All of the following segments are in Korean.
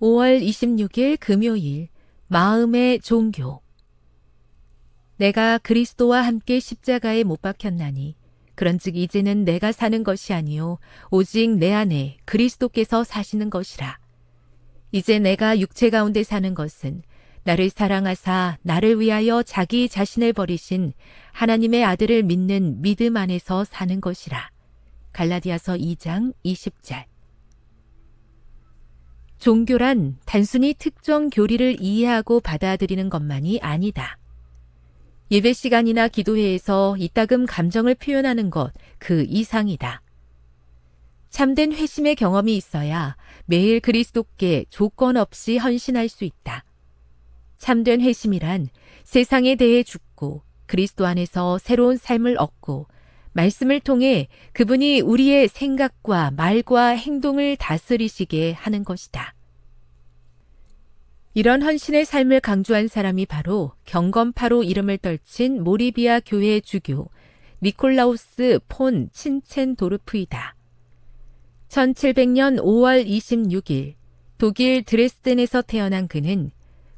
5월 26일 금요일 마음의 종교 내가 그리스도와 함께 십자가에 못 박혔나니 그런즉 이제는 내가 사는 것이 아니요 오직 내 안에 그리스도께서 사시는 것이라 이제 내가 육체 가운데 사는 것은 나를 사랑하사 나를 위하여 자기 자신을 버리신 하나님의 아들을 믿는 믿음 안에서 사는 것이라 갈라디아서 2장 20절 종교란 단순히 특정 교리를 이해하고 받아들이는 것만이 아니다. 예배 시간이나 기도회에서 이따금 감정을 표현하는 것 그 이상이다. 참된 회심의 경험이 있어야 매일 그리스도께 조건 없이 헌신할 수 있다. 참된 회심이란 세상에 대해 죽고 그리스도 안에서 새로운 삶을 얻고 말씀을 통해 그분이 우리의 생각과 말과 행동을 다스리시게 하는 것이다. 이런 헌신의 삶을 강조한 사람이 바로 경건파로 이름을 떨친 모리비아 교회 주교 니콜라우스 폰 친첸 도르프이다. 1700년 5월 26일 독일 드레스덴에서 태어난 그는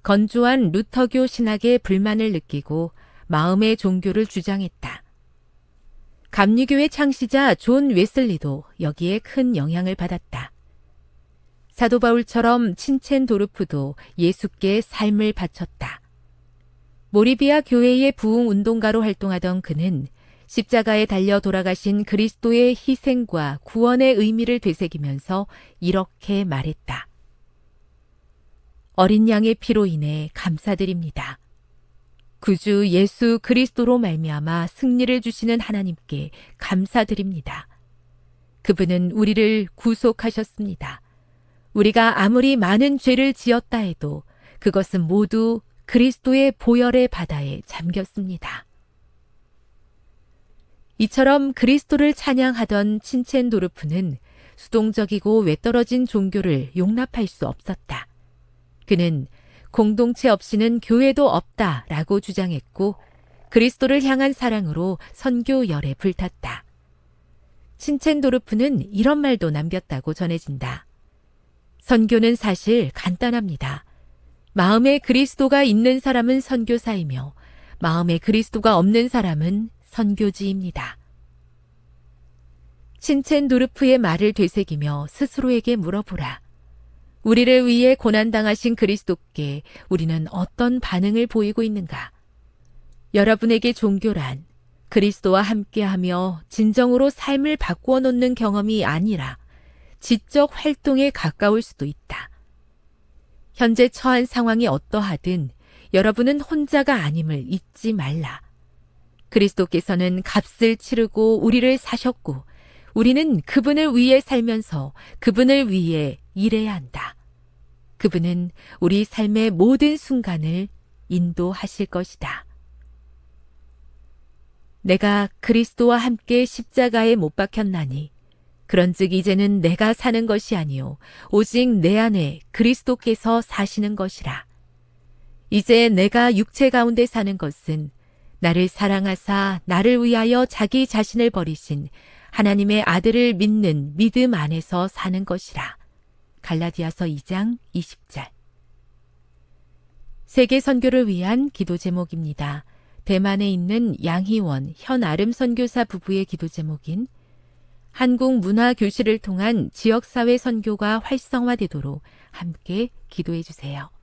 건조한 루터교 신학에 불만을 느끼고 마음의 종교를 주장했다. 감리교회 창시자 존 웨슬리도 여기에 큰 영향을 받았다. 사도 바울처럼 친첸 도르프도 예수께 삶을 바쳤다. 모리비아 교회의 부흥 운동가로 활동하던 그는 십자가에 달려 돌아가신 그리스도의 희생과 구원의 의미를 되새기면서 이렇게 말했다. 어린 양의 피로 인해 감사드립니다. 구주 예수 그리스도로 말미암아 승리를 주시는 하나님께 감사드립니다. 그분은 우리를 구속하셨습니다. 우리가 아무리 많은 죄를 지었다 해도 그것은 모두 그리스도의 보혈의 바다에 잠겼습니다. 이처럼 그리스도를 찬양하던 친첸도르프는 수동적이고 외떨어진 종교를 용납할 수 없었다. 그는 공동체 없이는 교회도 없다 라고 주장했고 그리스도를 향한 사랑으로 선교 열에 불탔다. 신첸도르프는 이런 말도 남겼다고 전해진다. 선교는 사실 간단합니다. 마음에 그리스도가 있는 사람은 선교사이며 마음에 그리스도가 없는 사람은 선교지입니다. 신첸도르프의 말을 되새기며 스스로에게 물어보라. 우리를 위해 고난당하신 그리스도께 우리는 어떤 반응을 보이고 있는가? 여러분에게 종교란 그리스도와 함께하며 진정으로 삶을 바꾸어 놓는 경험이 아니라 지적 활동에 가까울 수도 있다. 현재 처한 상황이 어떠하든 여러분은 혼자가 아님을 잊지 말라. 그리스도께서는 값을 치르고 우리를 사셨고 우리는 그분을 위해 살면서 그분을 위해 일해야 한다. 그분은 우리 삶의 모든 순간을 인도하실 것이다. 내가 그리스도와 함께 십자가에 못 박혔나니 그런즉 이제는 내가 사는 것이 아니요 오직 내 안에 그리스도께서 사시는 것이라. 이제 내가 육체 가운데 사는 것은 나를 사랑하사 나를 위하여 자기 자신을 버리신 하나님의 아들을 믿는 믿음 안에서 사는 것이라. 갈라디아서 2장 20절. 세계 선교를 위한 기도 제목입니다. 대만에 있는 양희원 현 아름 선교사 부부의 기도 제목인 한국 문화 교실을 통한 지역사회 선교가 활성화되도록 함께 기도해 주세요.